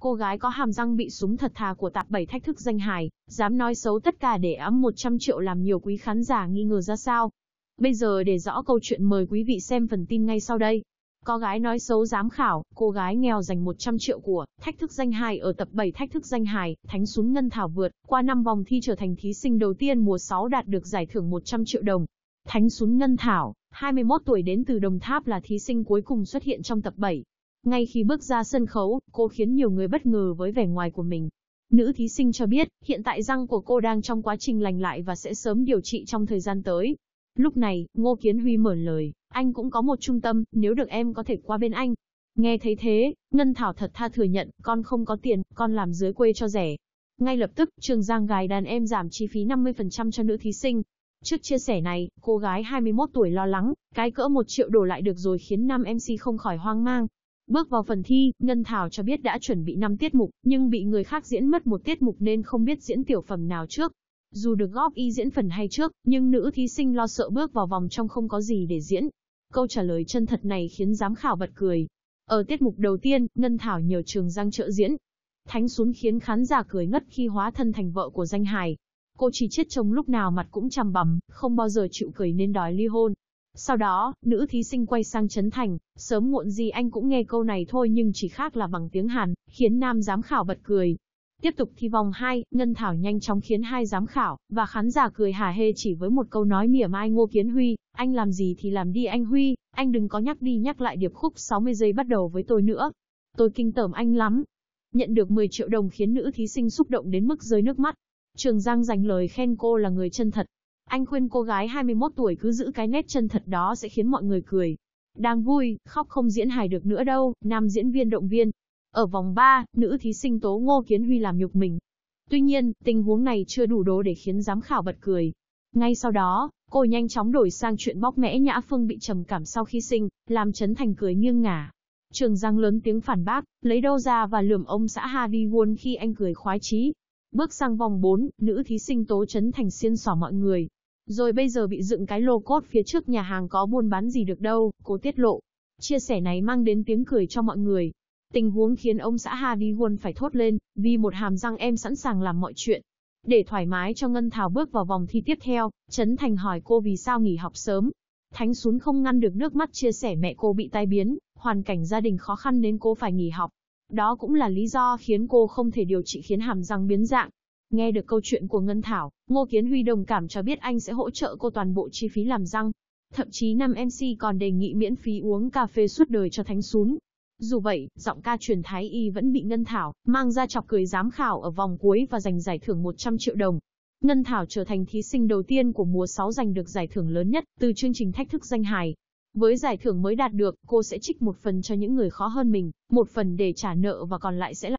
Cô gái có hàm răng bị súng thật thà của tạp bảy thách thức danh hài, dám nói xấu tất cả để ấm 100 triệu làm nhiều quý khán giả nghi ngờ ra sao. Bây giờ để rõ câu chuyện mời quý vị xem phần tin ngay sau đây. Có gái nói xấu giám khảo, cô gái nghèo giành 100 triệu của, thách thức danh hài ở tập 7 thách thức danh hài, Thánh Súng Ngân Thảo vượt, qua 5 vòng thi trở thành thí sinh đầu tiên mùa 6 đạt được giải thưởng 100 triệu đồng. Thánh Súng Ngân Thảo, 21 tuổi đến từ Đồng Tháp là thí sinh cuối cùng xuất hiện trong tập 7, ngay khi bước ra sân khấu, cô khiến nhiều người bất ngờ với vẻ ngoài của mình. Nữ thí sinh cho biết, hiện tại răng của cô đang trong quá trình lành lại và sẽ sớm điều trị trong thời gian tới. Lúc này, Ngô Kiến Huy mở lời, anh cũng có một trung tâm, nếu được em có thể qua bên anh. Nghe thấy thế, Ngân Thảo thật tha thừa nhận, con không có tiền, con làm dưới quê cho rẻ. Ngay lập tức, Trường Giang gái đàn em giảm chi phí 50% cho nữ thí sinh. Trước chia sẻ này, cô gái 21 tuổi lo lắng, cái cỡ 1 triệu đổ lại được rồi khiến nam MC không khỏi hoang mang. Bước vào phần thi, Ngân Thảo cho biết đã chuẩn bị 5 tiết mục, nhưng bị người khác diễn mất một tiết mục nên không biết diễn tiểu phẩm nào trước. Dù được góp ý diễn phần hay trước, nhưng nữ thí sinh lo sợ bước vào vòng trong không có gì để diễn. Câu trả lời chân thật này khiến giám khảo bật cười. Ở tiết mục đầu tiên, Ngân Thảo nhờ Trường Giang trợ diễn. Thánh xuống khiến khán giả cười ngất khi hóa thân thành vợ của danh hài. Cô chỉ chết chồng lúc nào mặt cũng chằm bầm, không bao giờ chịu cười nên đòi ly hôn. Sau đó, nữ thí sinh quay sang Trấn Thành, sớm muộn gì anh cũng nghe câu này thôi nhưng chỉ khác là bằng tiếng Hàn, khiến nam giám khảo bật cười. Tiếp tục thi vòng 2, Ngân Thảo nhanh chóng khiến hai giám khảo và khán giả cười hà hê chỉ với một câu nói mỉa mai Ngô Kiến Huy, anh làm gì thì làm đi anh Huy, anh đừng có nhắc đi nhắc lại điệp khúc 60 giây bắt đầu với tôi nữa. Tôi kinh tởm anh lắm. Nhận được 10 triệu đồng khiến nữ thí sinh xúc động đến mức rơi nước mắt. Trường Giang dành lời khen cô là người chân thật, anh khuyên cô gái 21 tuổi cứ giữ cái nét chân thật đó sẽ khiến mọi người cười. Đang vui, khóc không diễn hài được nữa đâu, nam diễn viên động viên. Ở vòng 3, nữ thí sinh tố Ngô Kiến Huy làm nhục mình. Tuy nhiên, tình huống này chưa đủ đố để khiến giám khảo bật cười. Ngay sau đó, cô nhanh chóng đổi sang chuyện bóc mẽ Nhã Phương bị trầm cảm sau khi sinh, làm Trấn Thành cười nghiêng ngả. Trường Giang lớn tiếng phản bác, lấy đâu ra và lườm ông xã Harry Won khi anh cười khoái chí. Bước sang vòng 4, nữ thí sinh Tố Trấn Thành xiên xỏ mọi người, rồi bây giờ bị dựng cái lô cốt phía trước nhà hàng có buôn bán gì được đâu, cô tiết lộ. Chia sẻ này mang đến tiếng cười cho mọi người. Tình huống khiến ông xã Hà Đi Huân phải thốt lên, vì một hàm răng em sẵn sàng làm mọi chuyện. Để thoải mái cho Ngân Thảo bước vào vòng thi tiếp theo, Trấn Thành hỏi cô vì sao nghỉ học sớm. Thánh xuống không ngăn được nước mắt chia sẻ mẹ cô bị tai biến, hoàn cảnh gia đình khó khăn nên cô phải nghỉ học. Đó cũng là lý do khiến cô không thể điều trị khiến hàm răng biến dạng. Nghe được câu chuyện của Ngân Thảo, Ngô Kiến Huy đồng cảm cho biết anh sẽ hỗ trợ cô toàn bộ chi phí làm răng. Thậm chí năm MC còn đề nghị miễn phí uống cà phê suốt đời cho Thánh Sún. Dù vậy, giọng ca truyền Thái Y vẫn bị Ngân Thảo mang ra chọc cười giám khảo ở vòng cuối và giành giải thưởng 100 triệu đồng. Ngân Thảo trở thành thí sinh đầu tiên của mùa 6 giành được giải thưởng lớn nhất từ chương trình Thách thức danh hài. Với giải thưởng mới đạt được, cô sẽ trích một phần cho những người khó hơn mình, một phần để trả nợ và còn lại sẽ là